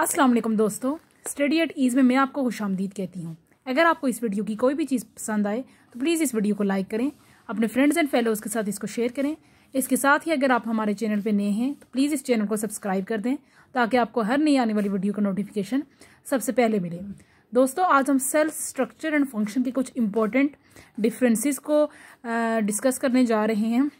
अस्सलाम वालेकुम दोस्तों स्टडी एट ईज़ में मैं आपको खुश आमदीद कहती हूँ अगर आपको इस वीडियो की कोई भी चीज़ पसंद आए तो प्लीज़ इस वीडियो को लाइक करें अपने फ्रेंड्स एंड फेलोज़ के साथ इसको शेयर करें इसके साथ ही अगर आप हमारे चैनल पर नए हैं तो प्लीज़ इस चैनल को सब्सक्राइब कर दें ताकि आपको हर नई आने वाली वीडियो का नोटिफिकेशन सबसे पहले मिले दोस्तों आज हम सेल स्ट्रक्चर एंड फंक्शन के कुछ इम्पोर्टेंट डिफ्रेंसिस को डिस्कस करने जा रहे हैं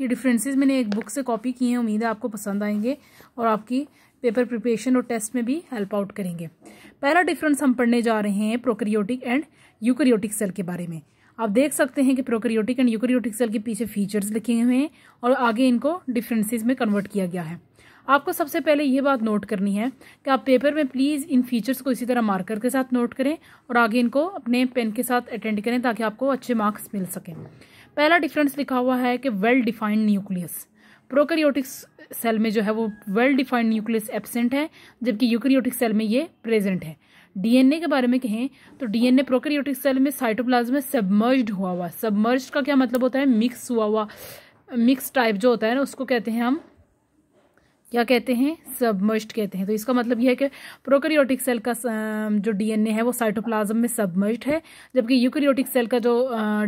ये डिफरेंसेस मैंने एक बुक से कॉपी किए हैं उम्मीद है आपको पसंद आएंगे और आपकी पेपर प्रिपरेशन और टेस्ट में भी हेल्प आउट करेंगे पहला डिफरेंस हम पढ़ने जा रहे हैं प्रोक्रियोटिक एंड यूक्रियोटिक सेल के बारे में आप देख सकते हैं कि प्रोक्रियोटिक एंड यूक्रियोटिक सेल के पीछे फीचर्स लिखे हुए हैं और आगे इनको डिफरेंसेज में कन्वर्ट किया गया है आपको सबसे पहले ये बात नोट करनी है कि आप पेपर में प्लीज़ इन फीचर्स को इसी तरह मार्कर के साथ नोट करें और आगे इनको अपने पेन के साथ अटेंड करें ताकि आपको अच्छे मार्क्स मिल सकें पहला डिफरेंस लिखा हुआ है कि well defined nucleus prokaryotic cell में जो है वो वेल डिफाइंड न्यूक्लियस एबसेंट है जबकि यूकैरियोटिक सेल में ये प्रेजेंट है डीएनए के बारे में कहें तो डीएनए प्रोकैरियोटिक सेल में साइटोप्लाज्म में सबमर्ज्ड हुआ हुआ सबमर्ज्ड का क्या मतलब होता है मिक्स हुआ हुआ मिक्स टाइप जो होता है ना उसको कहते हैं हम क्या कहते हैं सबमर्ज्ड कहते हैं तो इसका मतलब यह है कि प्रोकैरियोटिक सेल का जो डीएनए है वो साइटोप्लाज्म में सबमर्ज्ड है जबकि यूकैरियोटिक सेल का जो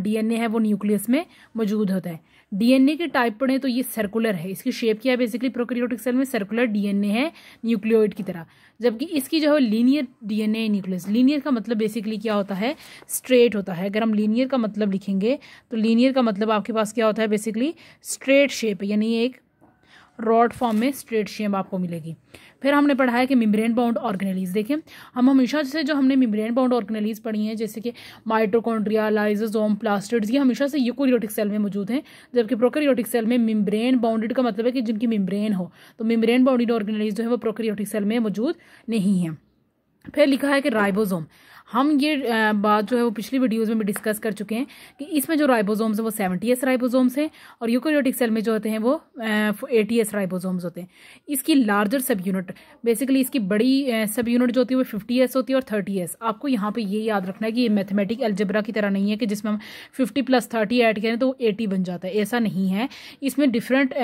डीएनए है वो न्यूक्लियस में मौजूद होता है डीएनए के टाइप पढ़े तो ये सर्कुलर है इसकी शेप क्या है बेसिकली प्रोक्रियोटिक सेल में सर्कुलर डीएनए है न्यूक्लियोइड की तरह जबकि इसकी जो है लीनियर डीएनए न्यूक्लियस लीनियर का मतलब बेसिकली क्या होता है स्ट्रेट होता है अगर हम लीनियर का मतलब लिखेंगे तो लीनियर का मतलब आपके पास क्या होता है बेसिकली स्ट्रेट शेप यानी एक रॉड फॉर्म में स्ट्रेट शेम आपको मिलेगी फिर हमने पढ़ा है कि मिम्ब्रेन बाउंड ऑर्गेनलीज देखें हम हमेशा से जो हमने मिम्ब्रेन बाउंड ऑर्गेनलीज पढ़ी हैं जैसे कि माइट्रोकॉन्ड्रिया लाइजोजोम प्लास्टिड्स ये हमेशा से यूकोरियोटिक सेल में मौजूद हैं जबकि प्रोकरियोटिक सेल में मिम्ब्रेन बाउंडेड का मतलब है कि जिनकी मिम्ब्रेन हो तो मिम्ब्रेन बाउंडेड ऑर्गेनलीज जो है वो प्रोकरियोटिक सेल में मौजूद नहीं है फिर लिखा है कि राइबोजोम हम ये बात जो है वो पिछली वीडियोज़ में भी डिस्कस कर चुके हैं कि इसमें जो राइबोजोम्स हैं वो सेवेंटी एस राइबोजोम्स हैं और यूकोरियोटिक सेल में जो होते हैं वो एटी एस राइबोजोम्स होते हैं इसकी लार्जर सब यूनिट बेसिकली इसकी बड़ी सब यूनिट जो होती है वो फिफ्टी एस होती है और थर्टी एस आपको यहाँ पर ये याद रखना है कि ये मैथमेटिक एल्जबरा की तरह नहीं है कि जिसमें हम फिफ्टी प्लस थर्टी ऐड करें तो वो एटी बन जाता है ऐसा नहीं है इसमें डिफरेंट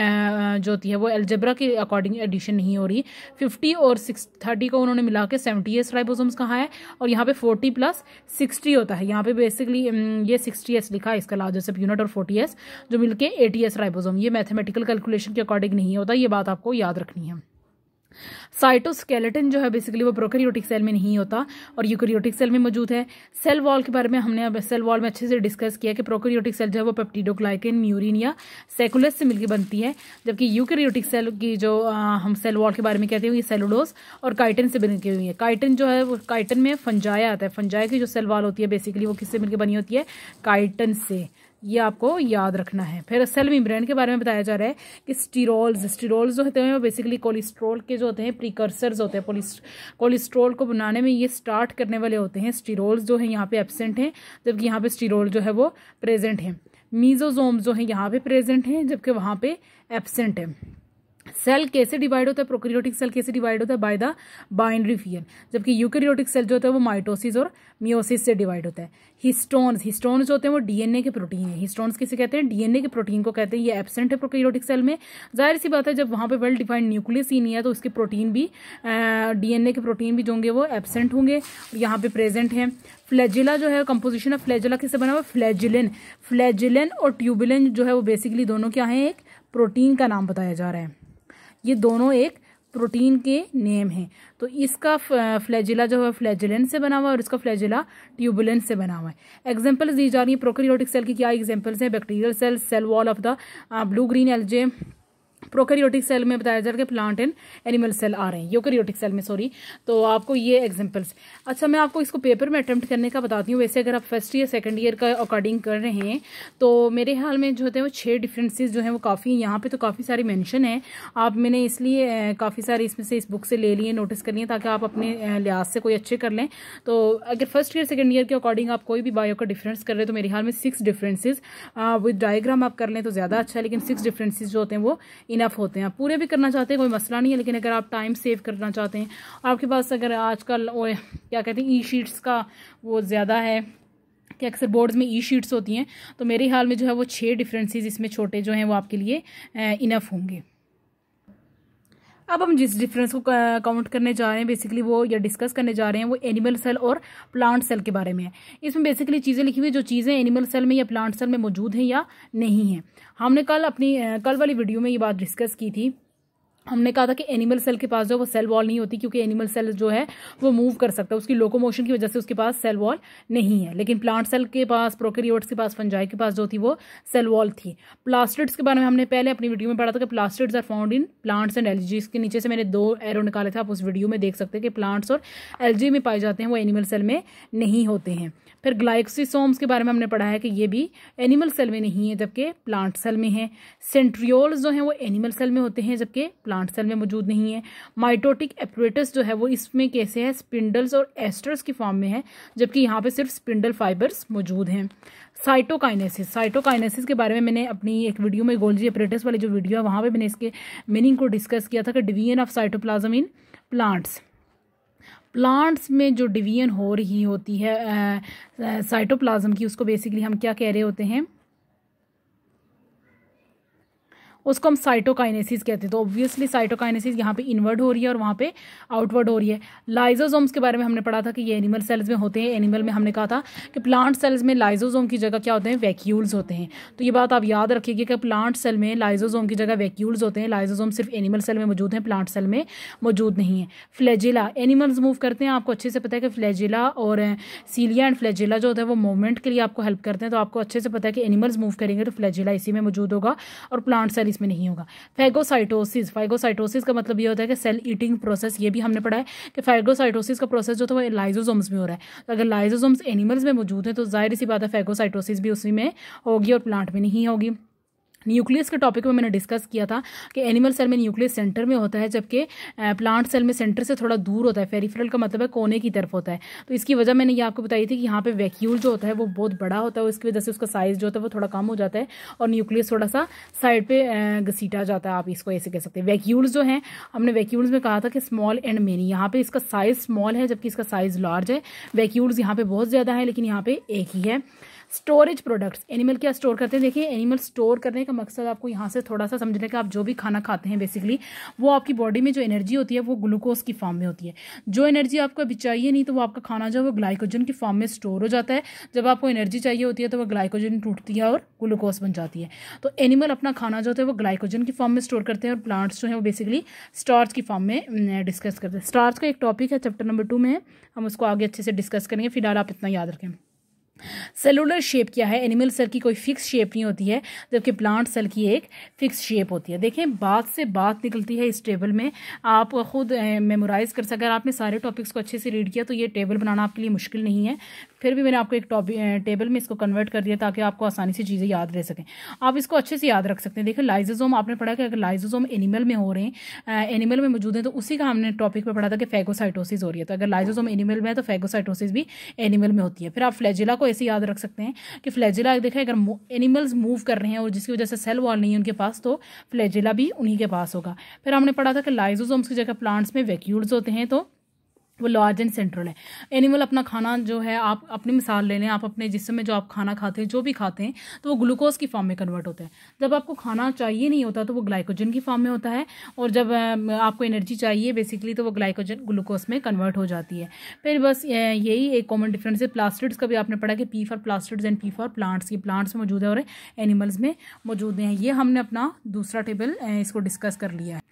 जो होती है वो एल्जबरा के अकॉर्डिंग एडिशन नहीं हो रही फिफ्टी और सिक्स थर्टी को उन्होंने मिला के सेवेंटी एस राइबोजोम्स कहा है और यहाँ पर फोर्टी प्लस सिक्सटी होता है यहाँ पे बेसिकली ये सिक्सटी एस लिखा है इसका लार्जेस्ट यूनिट और फोर्टी एस जो मिलके एटी एस राइबोसोम ये मैथमेटिकल कैलकुलेशन के अकॉर्डिंग नहीं होता ये बात आपको याद रखनी है साइटोस्केलेटन जो है बेसिकली वो प्रोकैरियोटिक सेल में नहीं होता और यूकैरियोटिक सेल में मौजूद है सेल वॉल के बारे में हमने अब सेल वॉल में अच्छे से डिस्कस किया कि प्रोकैरियोटिक सेल जो है वो पेप्टिडोग्लाइकिन म्यूरिन या सेकुलस से मिलकर बनती है जबकि यूकैरियोटिक सेल की जो आ, हम सेल वॉल के बारे में कहते हैं ये सेलुलोस और काइटन से बनी हुई है काइटन जो है वो काइटन में फंजाया आता है फंजाया की जो सेल वॉल होती है बेसिकली वो किससे मिलकर बनी होती है काइटन से ये आपको याद रखना है फिर सेल मेम्ब्रेन के बारे में बताया जा रहा है कि स्टीरोल्स स्टीरोल्स जो होते हैं वो बेसिकली कोलेस्ट्रोल के जो होते हैं प्रीकर्सर्स होते हैं कोलेस्ट्रोल को बनाने में ये स्टार्ट करने वाले होते हैं स्टीरोल्स जो है यहाँ पे एबसेंट हैं जबकि यहाँ पे स्टीरोल जो है वो प्रेजेंट हैं मीजोजोम जो हैं यहाँ पे प्रेजेंट हैं जबकि वहाँ पे एबसेंट है सेल कैसे डिवाइड होता है प्रोक्रियोटिक सेल कैसे डिवाइड होता है बाय द बाइंड्री फियन जबकि यूक्रियोटिक सेल जो होता है वो माइटोसिस और मियोसिस से डिवाइड होता है हिस्टोन्स हिस्टोन्स जो होते हैं वो डीएनए के प्रोटीन है हिस्टोन्स किसे कहते हैं डीएनए के प्रोटीन को कहते हैं ये एबसेंट है प्रोक्रियोटिक सेल में जाहिर सी बात है जब वहाँ पर वेल डिफाइंड न्यूक्लियस ही नहीं है तो उसके प्रोटीन भी डीएनए के प्रोटीन भी जो होंगे वो एबसेंट होंगे यहाँ पर प्रेजेंट है फ्लैजिला जो है कंपोजिशन ऑफ फ्लैजिला किससे बना हुआ फ्लैजिलिन फ्लैजिलिन और ट्यूबिलिन जो है वो बेसिकली दोनों क्या है एक प्रोटीन का नाम बताया जा रहा है ये दोनों एक प्रोटीन के नेम हैं तो इसका फ्लैजिला जो है फ्लैजिलेंट से बना हुआ है और इसका फ्लैजिला ट्यूबुलेंट से बना हुआ है एग्जांपल्स दी जा रही हैं प्रोक्रियोटिक सेल की क्या एग्जांपल्स हैं bacterial cell cell wall of the blue green algae prokaryotic cell में बताया जा रहा है कि प्लांट एंड एनिमल सेल आ रहे हैं यूकैरियोटिक सेल में सॉरी तो आपको ये एग्जाम्पल्स अच्छा मैं आपको इसको पेपर में अटैम्प्ट करने का बताती हूँ वैसे अगर आप फर्स्ट ईयर सेकेंड ईयर का अकॉर्डिंग कर रहे हैं तो मेरे हाल में जो होते हैं वो छः डिफ्रेंसेज जो हैं वो काफ़ी यहाँ पर तो काफ़ी सारी मैंशन है आप मैंने इसलिए काफ़ी सारी इसमें से इस बुक से ले लिए नोटिस कर लिए ताकि आप अपने लिहाज से कोई अच्छे कर लें तो अगर फर्स्ट ईयर सेकेंड ईयर के अकॉर्डिंग आप कोई भी बायो का डिफरेंस कर रहे तो मेरे हाल में सिक्स डिफरेंसेज विद डायग्राम आप कर लें तो ज़्यादा अच्छा है लेकिन सिक्स डिफरेंसेज जो होते हैं वो इन इनफ होते हैं आप पूरे भी करना चाहते हैं कोई मसला नहीं है लेकिन अगर आप टाइम सेव करना चाहते हैं आपके पास अगर आजकल क्या कहते हैं ई शीट्स का वो ज़्यादा है कि अक्सर बोर्ड्स में ई शीट्स होती हैं तो मेरे हाल में जो है वो छः डिफरेंसेस इसमें छोटे जो हैं वो आपके लिए इनफ होंगे अब हम जिस डिफरेंस को काउंट करने जा रहे हैं बेसिकली वो या डिस्कस करने जा रहे हैं वो एनिमल सेल और प्लांट सेल के बारे में है इसमें बेसिकली चीज़ें लिखी हुई जो चीज़ें एनिमल सेल में या प्लांट सेल में मौजूद हैं या नहीं हैं हमने कल अपनी कल वाली वीडियो में ये बात डिस्कस की थी हमने कहा था कि एनिमल सेल के पास जो वो सेल वॉल नहीं होती क्योंकि एनिमल सेल जो है वो मूव कर सकता है उसकी लोकोमोशन की वजह से उसके पास सेल वॉल नहीं है लेकिन प्लांट सेल के पास प्रोकेरियोट्स के पास फंजाई के पास जो थी वो सेल वॉल थी प्लास्टिड्स के बारे में हमने पहले अपनी वीडियो में पढ़ा था कि plastids are found in plants and algae के नीचे से मैंने दो एरो निकाले थे आप उस वीडियो में देख सकते हैं कि प्लांट्स और एलजी में पाए जाते हैं वो एनिमल सेल में नहीं होते हैं फिर ग्लाइक्सीसोम्स के बारे में हमने पढ़ा है कि ये भी एनिमल सेल में नहीं है जबकि प्लांट सेल में है सेंट्रियोल्स जो हैं वो एनिमल सेल में होते हैं जबकि प्लांट सेल में मौजूद नहीं है माइटोटिक एपरेटस जो है वो इसमें कैसे है स्पिंडल्स और एस्टर्स की फॉर्म में है जबकि यहाँ पर सिर्फ स्पिंडल फाइबर्स मौजूद हैं साइटोकाइनेसिस साइटोकाइनेसिस के बारे में मैंने अपनी एक वीडियो में गोल्जी अप्रेटस वाली जो वीडियो है वहाँ पर मैंने इसके मीनिंग को डिस्कस किया था कि division of cytoplasm in plants plants में जो डिवीजन हो रही होती है साइटोप्लाज्म की उसको बेसिकली हम क्या कह रहे होते हैं उसको हम साइटोकाइनेसिस कहते हैं तो ऑब्वियसली साइटोकाइनेसिस यहाँ पे इनवर्ड हो रही है और वहाँ पे आउटवर्ड हो रही है लाइजोजोम्स के बारे में हमने पढ़ा था कि ये एनिमल सेल्स में होते हैं एनिमल में हमने कहा था कि प्लांट सेल्स में लाइजोजोम की जगह क्या होते हैं वैक्यूल्स होते हैं तो ये बात आप याद रखिएगा कि प्लांट सेल में लाइजोजोम की जगह वैक्यूल्स होते हैं लाइजोजोम सिर्फ एनिमल सेल में मौजूद हैं प्लांट सेल में मौजूद नहीं है फ्लैजिला एनिमल्स मूव करते हैं आपको अच्छे से पता है कि फ्लैजिला और सीलिया एंड फ्लैजिला जो होता है वो मूवमेंट के लिए आपको हेल्प करते हैं तो आपको अच्छे से पता है कि एनिमल्स मूव करेंगे तो फ्लैजिला इसी में मौजूद होगा और प्लांट सेल इसमें नहीं होगा फैगोसाइटोसिस फैगोसाइटोसिस का मतलब ये होता है कि सेल ईटिंग प्रोसेस ये भी हमने पढ़ा है कि फैगोसाइटोसिस का प्रोसेस जो था तो वो लाइजोजोम्स में हो रहा है तो अगर लाइजोजोम्स एनिमल्स में मौजूद है तो जाहिर सी बात है फैगोसाइटोसिस भी उसी में होगी और प्लांट में नहीं होगी न्यूक्लियस के टॉपिक में मैंने डिस्कस किया था कि एनिमल सेल में न्यूक्लियस सेंटर में होता है जबकि प्लांट सेल में सेंटर से थोड़ा दूर होता है फेरीफ्रल का मतलब है कोने की तरफ होता है तो इसकी वजह मैंने ये आपको बताई थी कि यहाँ पे वैक्यूल जो होता है वो बहुत बड़ा होता है उसकी वजह से उसका साइज जो होता है वो थोड़ा कम हो जाता है और न्यूक्लियस थोड़ा सा साइड पर घसीटा जाता है आप इसको ऐसे कह सकते हैं वैक्यूल्स जो हैं हमने वैक्यूल्स में कहा था कि स्मॉल एंड मेनी यहाँ पर इसका साइज स्मॉल है जबकि इसका साइज लार्ज है वैक्यूल्स यहाँ पर बहुत ज़्यादा है लेकिन यहाँ पर एक ही है स्टोरेज प्रोडक्ट्स एनिमल क्या स्टोर करते हैं देखिए एनिमल स्टोर करने का मकसद आपको यहाँ से थोड़ा सा समझ लें कि आप जो भी खाना खाते हैं बेसिकली वो आपकी बॉडी में जो एनर्जी होती है वो ग्लूकोज की फॉर्म में होती है जो एनर्जी आपको अभी चाहिए नहीं तो वो आपका खाना जो है वो ग्लाइकोजन की फॉर्म में स्टोर हो जाता है जब आपको एनर्जी चाहिए होती है तो वो ग्लाइकोजन टूटती है और ग्लूकोज बन जाती है तो एनिमल अपना खाना जो होता है वो ग्लाइकोजन की फॉर्म में स्टोर करते हैं और प्लांट्स जो है वो बेसिकली स्टार्च की फॉर्म में डिस्कस करते हैं स्टार्च का एक टॉपिक है चैप्टर नंबर टू में हम उसको आगे अच्छे से डिस्कस करेंगे फिलहाल आप इतना याद रखें सेलुलर शेप क्या है एनिमल सेल की कोई फिक्स शेप नहीं होती है जबकि प्लांट सेल की एक फिक्स शेप होती है देखें बात से बात निकलती है इस टेबल में आप खुद मेमोराइज़ कर सकते अगर आपने सारे टॉपिक्स को अच्छे से रीड किया तो ये टेबल बनाना आपके लिए मुश्किल नहीं है फिर भी मैंने आपको एक टॉपिक टेबल में इसको कन्वर्ट कर दिया ताकि आपको आसानी से चीज़ें याद रह सकें आप इसको अच्छे से याद रख सकते हैं देखिए लाइजोजोम आपने पढ़ा कि अगर लाइजोजोम एनिमल में हो रहे हैं एनिमल में मौजूद हैं तो उसी का हमने टॉपिक पर पढ़ा था कि फेगोसाइटोसिस हो रही है तो अगर लाइजोजोम एनिमल में है तो फेगोसाइटोसिस भी एनिमल में होती है फिर आप फ्लैजिला को ऐसे याद रख सकते हैं कि फ्लैजिला देखें अगर एनिमल्स मूव कर रहे हैं और जिसकी वजह से सेल वॉल नहीं है उनके पास तो फ्लैजिला भी उन्हीं के पास होगा फिर हमने पढ़ा था कि लाइजोजोम्स की जगह प्लांट्स में वैक्यूल्स होते हैं तो वो लार्ज एंड सेंट्रल है एनिमल अपना खाना जो है आप अपनी मिसाल ले लें आप अपने जिसम में जो आप खाना खाते हैं जो भी खाते हैं तो वो ग्लूकोज की फॉर्म में कन्वर्ट होता है जब आपको खाना चाहिए नहीं होता तो वो ग्लाइकोजन की फॉर्म में होता है और जब आपको एनर्जी चाहिए बेसिकली तो वो ग्लाइकोजन ग्लूकोज में कन्वर्ट हो जाती है फिर बस यही एक कॉमन डिफरेंस है प्लास्टिड्स का भी आपने पढ़ा कि P for plastids and P for plants ये प्लांट्स में मौजूद है और एनिमल्स में मौजूद हैं ये हमने अपना दूसरा टेबल इसको डिस्कस कर लिया है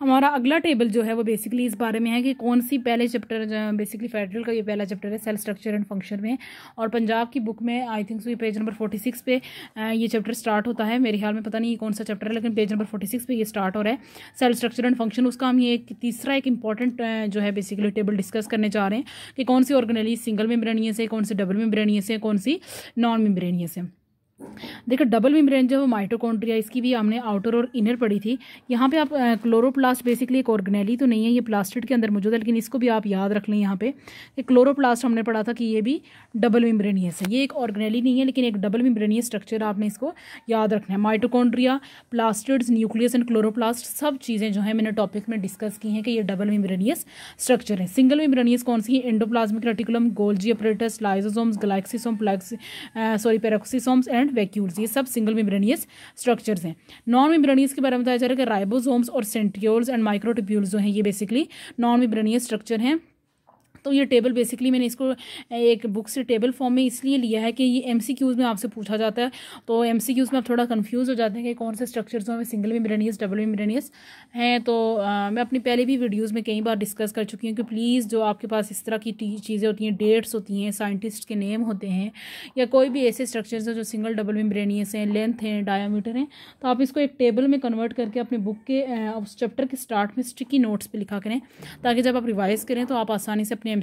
हमारा अगला टेबल जो है वो बेसिकली इस बारे में है कि कौन सी पहले चैप्टर बेसिकली फेडरल का ये पहला चैप्टर है सेल स्ट्रक्चर एंड फंक्शन में और पंजाब की बुक में आई थिंक सो ये पेज नंबर फोर्टी सिक्स पे ये चैप्टर स्टार्ट होता है मेरे ख्याल में पता नहीं कौन सा चैप्टर है लेकिन पेज नंबर फोर्टी सिक्स पे ये स्टार्ट हो रहा है सेल स्ट्रक्चर एंड फंक्शन उसका हम ये एक तीसरा एक इंपॉर्टेंट जो है बेसिकली टेबल डिस्कस करने जा रहे हैं कि कौन सी ऑर्गेनाइज सिंगल मेम्ब्रेनियस है कौन सी डबल मेम्ब्रेनियस है कौन सी नॉन मेम्ब्रेनियस है देखिए डबल विम जो है माइटोकॉन्ड्रिया इसकी भी हमने आउटर और इनर पढ़ी थी यहाँ पे आप क्लोरोप्लास्ट बेसिकली एक ऑर्गेनेली तो नहीं है ये प्लास्टिड के अंदर मौजूद है लेकिन इसको भी आप याद रख लें यहाँ पे कि क्लोरोप्लास्ट हमने पढ़ा था कि ये भी डबल विमरेनियस है ये एक ऑर्गेनेली नहीं है लेकिन एक डबल विमरेनियस स्ट्रक्चर आपने इसको याद रखना है mitochondria plastids nucleus and chloroplast सब चीज़ें जो है मैंने टॉपिक में डिस्कस की हैं कि ये डबल विमरेनियस स्ट्रक्चर है सिंगल विमरेनियस कौन सी है endoplasmic reticulum Golgi apparatus lysosomes glyoxysome प्लैक्सी sorry peroxisomes and different vacuoles ये सब सिंगल मेम्ब्रेनियस स्ट्रक्चर्स हैं नॉन मेम्ब्रेनियस के बारे में बताया जा रहा है कि राइबोसोम्स और सेंट्रियोल्स एंड माइक्रोटिब्यूल्स जो हैं ये बेसिकली नॉन मेम्ब्रेनियस स्ट्रक्चर हैं तो ये टेबल बेसिकली मैंने इसको एक बुक से टेबल फॉर्म में इसलिए लिया है कि ये एम में आपसे पूछा जाता है तो एम में आप थोड़ा कन्फ्यूज़ हो जाते हैं कि कौन से स्ट्रक्चर्स हैं सिंगल में डबल में हैं तो आ, मैं अपनी पहले भी वीडियोज़ में कई बार डिस्कस कर चुकी हूँ कि प्लीज़ जो आपके पास इस तरह की चीज़ें होती हैं डेट्स होती हैं साइंटिस्ट के नेम होते हैं या कोई भी ऐसे स्ट्रक्चर्स हैं जो सिंगल डबल में हैं लेंथ हैं डायामीटर हैं तो आप इसको एक टेबल में कन्वर्ट करके अपने बुक के उस चैप्टर के स्टार्ट में स्टिकी नोट्स पर लिखा करें ताकि जब आप रिवाइज़ करें तो आप आसानी से अपने एम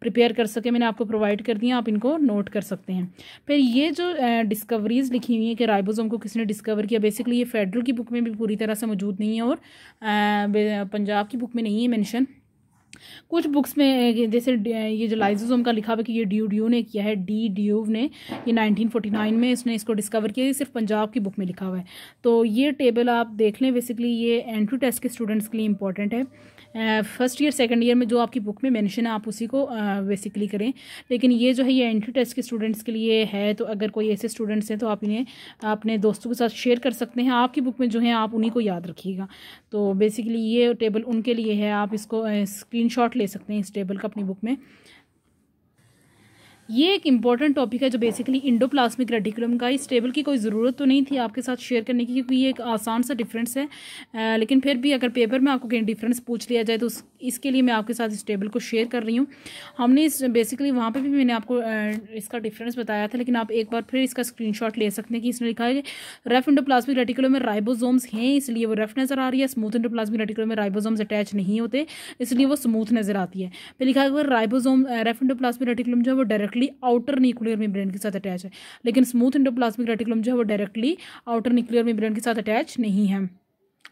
प्रिपेयर कर सके मैंने आपको प्रोवाइड कर दिया आप इनको नोट कर सकते हैं फिर ये जो डिस्कवरीज लिखी हुई हैं कि राइबोसोम को किसने डिस्कवर किया बेसिकली ये फेडरल की बुक में भी पूरी तरह से मौजूद नहीं है और पंजाब की बुक में नहीं है मैंशन कुछ बुक्स में जैसे ये जो लाइजोजोम का लिखा हुआ कि ये डी ड्यू ने किया है डी ड्यूव ने ये 1949 में इसने इसको डिस्कवर किया ये सिर्फ पंजाब की बुक में लिखा हुआ है तो ये टेबल आप देख लें बेसिकली ये एंट्री टेस्ट के स्टूडेंट्स के लिए इंपॉर्टेंट है फर्स्ट ईयर सेकेंड ईयर में जो आपकी बुक में मैंशन है आप उसी को बेसिकली करें लेकिन ये जो है ये एंट्री टेस्ट के स्टूडेंट्स के लिए है तो अगर कोई ऐसे स्टूडेंट्स हैं तो आप इन्हें अपने दोस्तों के साथ शेयर कर सकते हैं आपकी बुक में जो है आप उन्हीं को याद रखिएगा तो बेसिकली ये टेबल उनके लिए है आप इसको स्क्रीन ले सकते हैं इस टेबल का अपनी बुक में ये एक इंपॉर्टेंट टॉपिक है जो बेसिकली इंडो प्लास्मिक रेडिकुलम का इस टेबल की कोई ज़रूरत तो नहीं थी आपके साथ शेयर करने की क्योंकि ये एक आसान सा डिफरेंस है आ, लेकिन फिर भी अगर पेपर में आपको कहीं डिफरेंस पूछ लिया जाए तो उस इसके लिए मैं आपके साथ इस टेबल को शेयर कर रही हूँ हमने इस बेसिकली वहाँ पे भी मैंने आपको इसका डिफरेंस बताया था लेकिन आप एक बार फिर इसका स्क्रीनशॉट ले सकते हैं कि इसने लिखा है कि रेफ इंडोप्लाज्मिक रेटिकुलो में राइबोजोम्स हैं इसलिए वो रेफ नज़र आ रही है स्मूथ इंडोप्लाज्मिक रेटिकुलो में राइबोजोम्स अटैच नहीं होते इसलिए वो स्मूथ नज़र आती है फिर लिखा है राइबोजोम रेफ इंडोप्लाज्मिक रेटिकुलम जो है वो डायरेक्टली आउटर न्यूक्लियर मेम्ब्रेन के साथ अटैच है लेकिन स्मूथ इंडोप्लाज्मिक रेटिकुलम जो है वो डायरेक्टली आउटर न्यूक्लियर मेम्ब्रेन के साथ अटैच नहीं है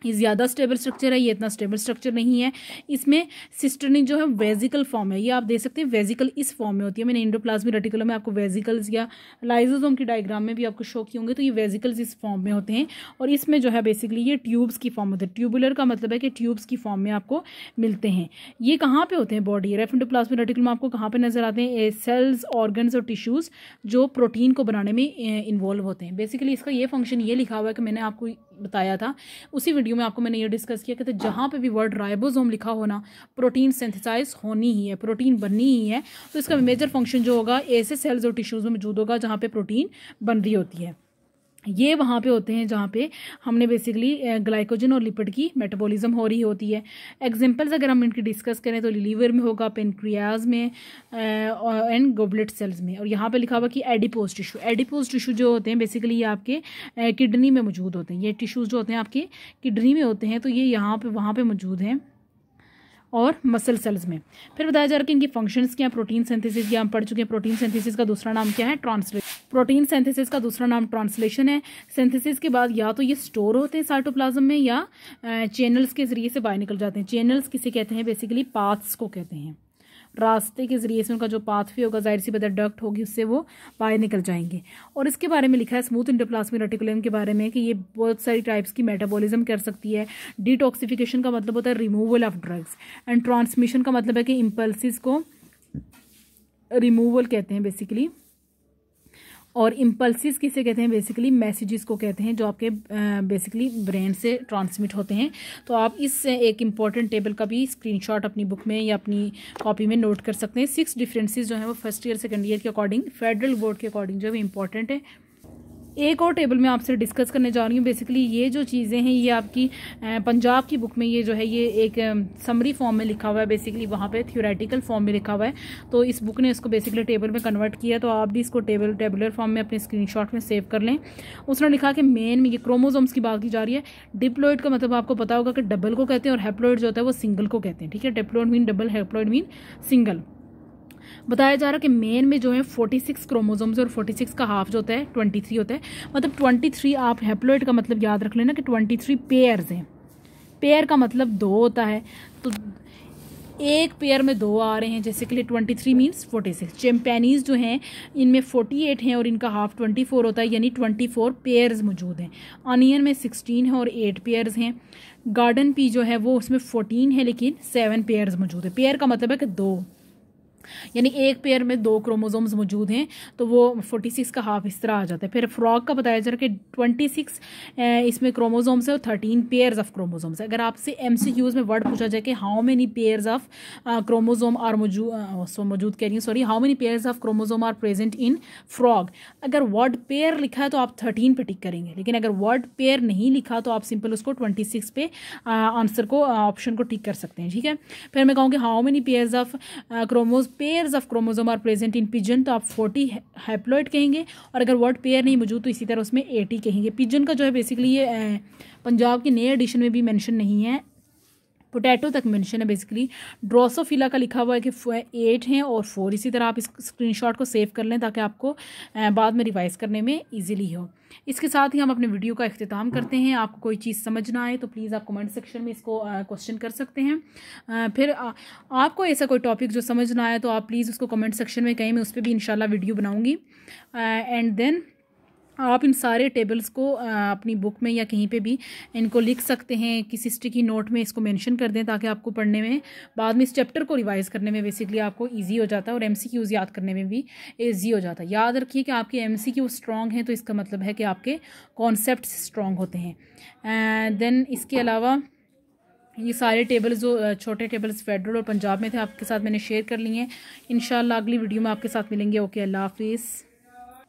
ये ज़्यादा स्टेबल स्ट्रक्चर है ये इतना स्टेबल स्ट्रक्चर नहीं है इसमें सिस्टरनिक जो है वेजिकल फॉर्म है ये आप देख सकते हैं वेजिकल इस फॉर्म में होती है मैंने इंडोप्लाज्मिक रेटिकुलम में आपको वेजिकल्स या लाइजोसोम की डायग्राम में भी आपको शो किए होंगे तो ये वेजिकल्स इस फॉर्म में होते हैं और इसमें जो है बेसिकली ये ट्यूब्स की फॉर्म होते हैं ट्यूबुलर का मतलब है कि ट्यूब्स की फॉर्म में आपको मिलते हैं ये कहाँ पर होते हैं बॉडी रेफ इंडोप्लाज्मिक रेटिकुलम आपको कहाँ पर नजर आते हैं सेल्स ऑर्गन्स और टिश्यूज़ जो प्रोटीन को बनाने में इन्वॉल्व होते हैं बेसिकली इसका ये फंक्शन ये लिखा हुआ है कि मैंने आपको बताया था उसी वीडियो में आपको मैंने ये डिस्कस किया तो जहाँ पे भी वर्ड राइबोसोम लिखा होना प्रोटीन सेंथिसाइज होनी ही है प्रोटीन बननी ही है तो इसका मेजर फंक्शन जो होगा ऐसे सेल्स और टिश्यूज़ में मौजूद होगा जहाँ पर प्रोटीन बन रही होती है ये वहाँ पे होते हैं जहाँ पे हमने बेसिकली ग्लाइकोजन और लिपिड की मेटाबॉलिज्म हो रही होती है एग्जांपल्स अगर हम इनकी डिस्कस करें तो लीवर में होगा पेनक्रियाज में एंड गोबलेट सेल्स में और यहाँ पे लिखा हुआ कि एडिपोज टिश्यू एडिपोज टिश्यू जो होते हैं बेसिकली ये आपके किडनी में मौजूद होते हैं ये टिश्यूज़ जो होते हैं आपके किडनी में होते हैं तो ये यहाँ पर वहाँ पर मौजूद हैं और मसल सेल्स में फिर बताया जा रहा है कि इनकी फंक्शंस क्या है प्रोटीन सिंथेसिस या हम पढ़ चुके हैं प्रोटीन सिंथेसिस का दूसरा नाम क्या है ट्रांसलेशन प्रोटीन सिंथेसिस का दूसरा नाम ट्रांसलेशन है सिंथेसिस के बाद या तो ये स्टोर होते हैं साइटोप्लाज्म में या चैनल्स के जरिए से बाहर निकल जाते हैं चैनल्स किसे कहते हैं बेसिकली पाथ्स को कहते हैं रास्ते के ज़रिए से उनका जो पाथवे होगा जाहिर सी बदल डक्ट होगी उससे वो बाहर निकल जाएंगे और इसके बारे में लिखा है स्मूथ इंडोप्लास्मिक रेटिकुलम के बारे में कि ये बहुत सारी टाइप्स की मेटाबॉलिज्म कर सकती है डिटॉक्सिफिकेशन का मतलब होता है removal of drugs and transmission का मतलब है कि इम्पल्सिस को रिमूवल कहते हैं बेसिकली और इम्पल्सिस किसे कहते हैं बेसिकली मैसेजेस को कहते हैं जो आपके बेसिकली ब्रेन से ट्रांसमिट होते हैं तो आप इस एक इम्पॉर्टेंट टेबल का भी स्क्रीनशॉट अपनी बुक में या अपनी कॉपी में नोट कर सकते हैं सिक्स डिफरेंसेस जो हैं वो फर्स्ट ईयर सेकेंड ईयर के अकॉर्डिंग फेडरल बोर्ड के अकॉर्डिंग जो है वो इम्पॉर्टेंट है एक और टेबल में आपसे डिस्कस करने जा रही हूँ बेसिकली ये जो चीज़ें हैं ये आपकी पंजाब की बुक में ये जो है ये एक समरी फॉर्म में लिखा हुआ है बेसिकली वहाँ पे थ्योरेटिकल फॉर्म में लिखा हुआ है तो इस बुक ने इसको बेसिकली टेबल में कन्वर्ट किया तो आप भी इसको टेबल टेबुलर फॉर्म में अपने स्क्रीन में सेव कर लें उसने लिखा कि मेन में ये क्रोमोजोम्स की बात की जा रही है डिप्लोइड का मतलब आपको पता होगा कि डबल को कहते हैं और हेप्लोइड जो होता है वो सिंगल को कहते हैं ठीक है diploid mean double haploid mean single बताया जा रहा है कि मेन में जो है 46 सिक्स क्रोमोजोम्स और 46 का हाफ जो होता है 23 होता है मतलब 23 आप हेप्लोइड का मतलब याद रख लेना कि 23 पेयर्स हैं पेयर का मतलब दो होता है तो एक पेयर में दो आ रहे हैं जैसे के लिए twenty three means forty six chimpanzees जो हैं इनमें फोर्टी एट हैं और इनका हाफ ट्वेंटी फोर होता है यानी ट्वेंटी फोर पेयर्स मौजूद हैं अनियन में सिक्सटीन है और एट पेयर्स हैं गार्डन पी जो है वो उसमें फोर्टीन है लेकिन सेवन पेयर्स मौजूद है पेयर का मतलब है कि दो यानी एक पेयर में दो क्रोमोजोम्स मौजूद हैं तो वो फोर्टी सिक्स का हाफ इस तरह आ जाता है फिर फ्रॉक का बताया जा रहा है कि ट्वेंटी सिक्स इसमें क्रोमोजोम्स है और थर्टीन पेयर्स ऑफ क्रोमोजोम्स है अगर आपसे एम सी यूज़ में वर्ड पूछा जाए कि how many pairs of chromosome are मौजूद सो मौजूद कह रही हूँ sorry how many pairs of chromosome are present in frog अगर वर्ड पेयर लिखा है तो आप थर्टीन पर टिक करेंगे लेकिन अगर वर्ड पेयर नहीं लिखा तो आप सिंपल उसको ट्वेंटी सिक्स पे आंसर को ऑप्शन को टिक कर सकते हैं ठीक है फिर मैं कहूँगी हाउ मेनी पेयर्स ऑफ क्रोमोज pairs of chromosome are present in pigeon तो आप फोर्टी हैप्लोइड कहेंगे और अगर वर्ड पेयर नहीं मौजूद तो इसी तरह उसमें एटी कहेंगे पिजन का जो है बेसिकली ये पंजाब के नए एडिशन में भी मैंशन नहीं है पोटैटो तक मेंशन है बेसिकली ड्रोसोफिला का लिखा हुआ है कि एट हैं और फोर इसी तरह आप इस स्क्रीनशॉट को सेव कर लें ताकि आपको बाद में रिवाइज़ करने में ईजिली हो इसके साथ ही हम अपने वीडियो का अख्ताम करते हैं आपको कोई चीज़ समझ ना आए तो प्लीज़ आप कमेंट सेक्शन में इसको क्वेश्चन कर सकते हैं फिर आपको ऐसा कोई टॉपिक जो समझ ना आए तो आप प्लीज़ उसको कमेंट सेक्शन में कहें मैं उस पर भी इन वीडियो बनाऊँगी एंड देन आप इन सारे टेबल्स को अपनी बुक में या कहीं पे भी इनको लिख सकते हैं किसी स्टिकी नोट में इसको मेंशन कर दें ताकि आपको पढ़ने में बाद में इस चैप्टर को रिवाइज करने में बेसिकली आपको ईजी हो जाता है और एम याद करने में भी ईजी हो जाता है याद रखिए कि आपके एम सी हैं तो इसका मतलब है कि आपके कॉन्सेप्ट स्ट्रॉन्ग होते हैं देन इसके अलावा ये सारे टेबल्स जो छोटे टेबल्स फेडरल और पंजाब में थे आपके साथ मैंने शेयर कर लिए हैं इन अगली वीडियो में आपके साथ मिलेंगे ओके अल्लाह हाफिज़